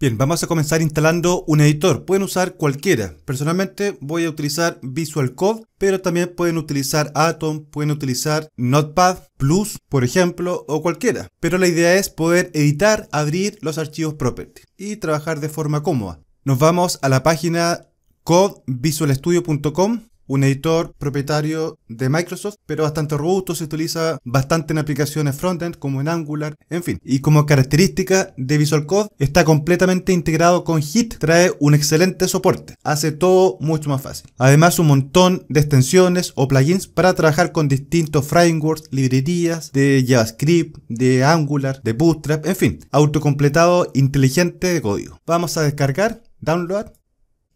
Bien, vamos a comenzar instalando un editor. Pueden usar cualquiera. Personalmente voy a utilizar Visual Code, pero también pueden utilizar Atom, pueden utilizar Notepad Plus, por ejemplo, o cualquiera. Pero la idea es poder editar, abrir los archivos property y trabajar de forma cómoda. Nos vamos a la página codevisualstudio.com un editor propietario de Microsoft, pero bastante robusto, se utiliza bastante en aplicaciones frontend como en Angular, en fin. Y como característica de Visual Code, está completamente integrado con Git, trae un excelente soporte, hace todo mucho más fácil. Además, un montón de extensiones o plugins para trabajar con distintos frameworks, librerías de JavaScript, de Angular, de Bootstrap, en fin, autocompletado inteligente de código. Vamos a descargar, download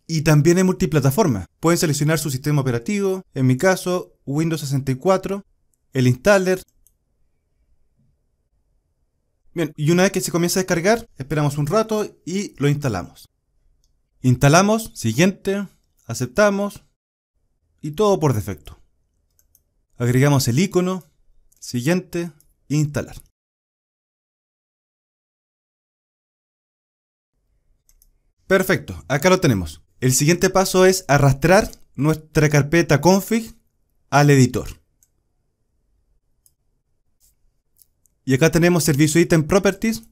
y también es multiplataforma. Pueden seleccionar su sistema operativo, en mi caso Windows 64, el installer. Bien, y una vez que se comienza a descargar, esperamos un rato y lo instalamos. Instalamos, siguiente, aceptamos y todo por defecto. Agregamos el icono, siguiente, instalar. Perfecto, acá lo tenemos. El siguiente paso es arrastrar nuestra carpeta config al editor. Y acá tenemos servicio item properties.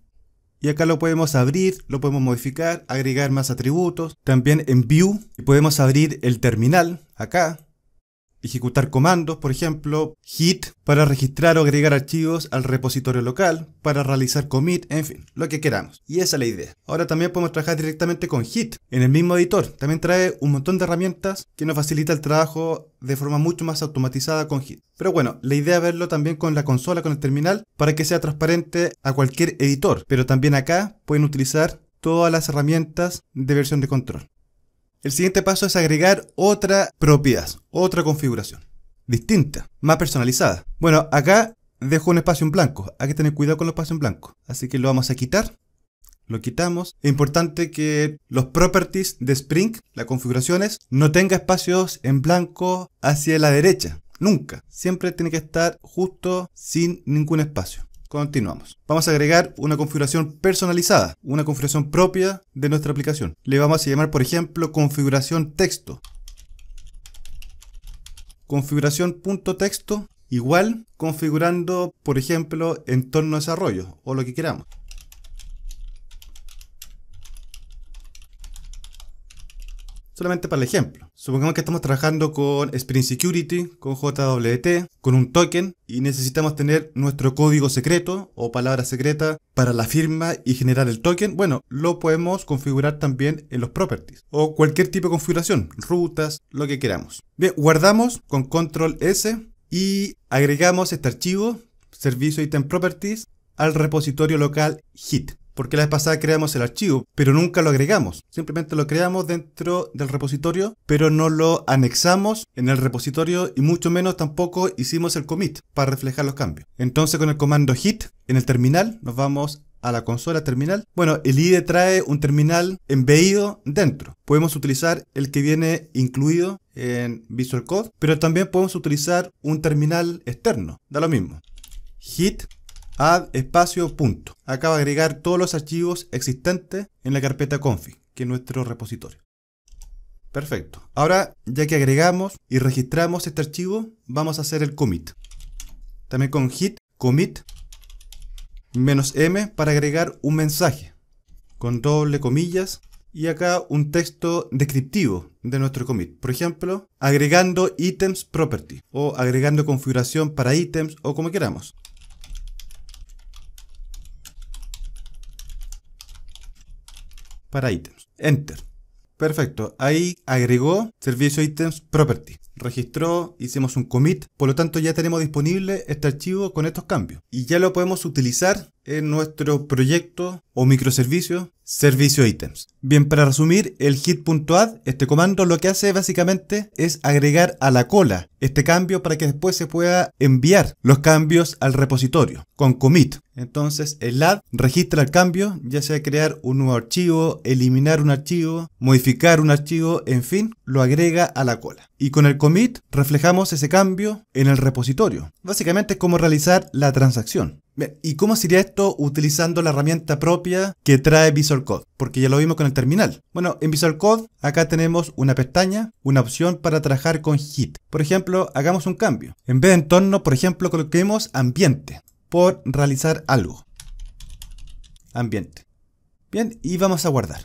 Y acá lo podemos abrir, lo podemos modificar, agregar más atributos. También en view podemos abrir el terminal acá ejecutar comandos, por ejemplo, hit para registrar o agregar archivos al repositorio local, para realizar commit, en fin, lo que queramos. Y esa es la idea. Ahora también podemos trabajar directamente con hit en el mismo editor. También trae un montón de herramientas que nos facilita el trabajo de forma mucho más automatizada con hit. Pero bueno, la idea es verlo también con la consola, con el terminal, para que sea transparente a cualquier editor. Pero también acá pueden utilizar todas las herramientas de versión de control. El siguiente paso es agregar otra propiedad, otra configuración, distinta, más personalizada. Bueno, acá dejo un espacio en blanco, hay que tener cuidado con los espacios en blanco, así que lo vamos a quitar. Lo quitamos. Es importante que los properties de Spring, las configuraciones, no tenga espacios en blanco hacia la derecha. Nunca. Siempre tiene que estar justo sin ningún espacio. Continuamos. Vamos a agregar una configuración personalizada, una configuración propia de nuestra aplicación. Le vamos a llamar, por ejemplo, configuración texto. Configuración.texto igual configurando, por ejemplo, entorno de desarrollo o lo que queramos. solamente para el ejemplo. Supongamos que estamos trabajando con Spring Security, con JWT, con un token y necesitamos tener nuestro código secreto o palabra secreta para la firma y generar el token. Bueno, lo podemos configurar también en los properties o cualquier tipo de configuración, rutas, lo que queramos. Bien, guardamos con control S y agregamos este archivo servicio item properties al repositorio local hit porque la vez pasada creamos el archivo, pero nunca lo agregamos. Simplemente lo creamos dentro del repositorio, pero no lo anexamos en el repositorio y mucho menos tampoco hicimos el commit para reflejar los cambios. Entonces con el comando hit en el terminal nos vamos a la consola terminal. Bueno, el IDE trae un terminal embebido dentro. Podemos utilizar el que viene incluido en Visual Code, pero también podemos utilizar un terminal externo. Da lo mismo. Hit add espacio punto. Acá va a agregar todos los archivos existentes en la carpeta config, que es nuestro repositorio. Perfecto. Ahora, ya que agregamos y registramos este archivo, vamos a hacer el commit. También con hit commit menos m para agregar un mensaje con doble comillas y acá un texto descriptivo de nuestro commit. Por ejemplo, agregando items property o agregando configuración para items. o como queramos. para ítems. Enter. Perfecto. Ahí agregó servicio ítems property registró, hicimos un commit, por lo tanto ya tenemos disponible este archivo con estos cambios. Y ya lo podemos utilizar en nuestro proyecto o microservicio servicio ítems. Bien, para resumir, el hit.add, este comando lo que hace básicamente es agregar a la cola este cambio para que después se pueda enviar los cambios al repositorio con commit. Entonces el add registra el cambio, ya sea crear un nuevo archivo, eliminar un archivo, modificar un archivo, en fin, lo agrega a la cola. Y con el commit reflejamos ese cambio en el repositorio. Básicamente es como realizar la transacción. ¿Y cómo sería esto utilizando la herramienta propia que trae Visual Code? Porque ya lo vimos con el terminal. Bueno, en Visual Code acá tenemos una pestaña, una opción para trabajar con Hit. Por ejemplo, hagamos un cambio. En vez de entorno, por ejemplo, coloquemos ambiente por realizar algo. Ambiente. Bien, y vamos a guardar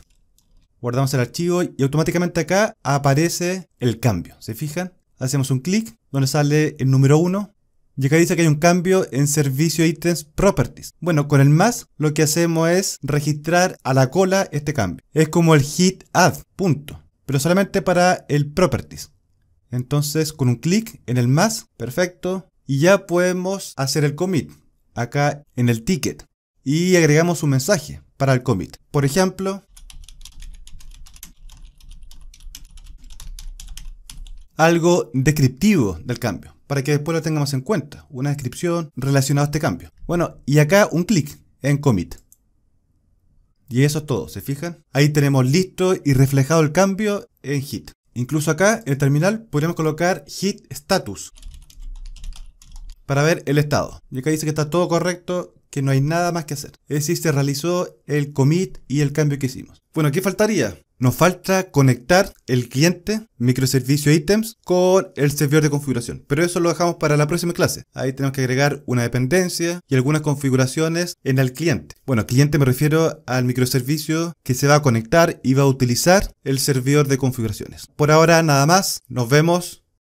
guardamos el archivo y automáticamente acá aparece el cambio. ¿Se fijan? Hacemos un clic donde sale el número 1 y acá dice que hay un cambio en servicio ítems properties. Bueno, con el más lo que hacemos es registrar a la cola este cambio. Es como el hit add, punto. Pero solamente para el properties. Entonces con un clic en el más, perfecto. Y ya podemos hacer el commit acá en el ticket. Y agregamos un mensaje para el commit. Por ejemplo, algo descriptivo del cambio, para que después lo tengamos en cuenta, una descripción relacionada a este cambio. Bueno, y acá un clic en commit. Y eso es todo, ¿se fijan? Ahí tenemos listo y reflejado el cambio en hit. Incluso acá en el terminal podríamos colocar hit status para ver el estado. Y acá dice que está todo correcto, que no hay nada más que hacer. Es decir, se realizó el commit y el cambio que hicimos. Bueno, ¿qué faltaría? Nos falta conectar el cliente, microservicio e ítems, con el servidor de configuración. Pero eso lo dejamos para la próxima clase. Ahí tenemos que agregar una dependencia y algunas configuraciones en el cliente. Bueno, cliente me refiero al microservicio que se va a conectar y va a utilizar el servidor de configuraciones. Por ahora nada más. Nos vemos.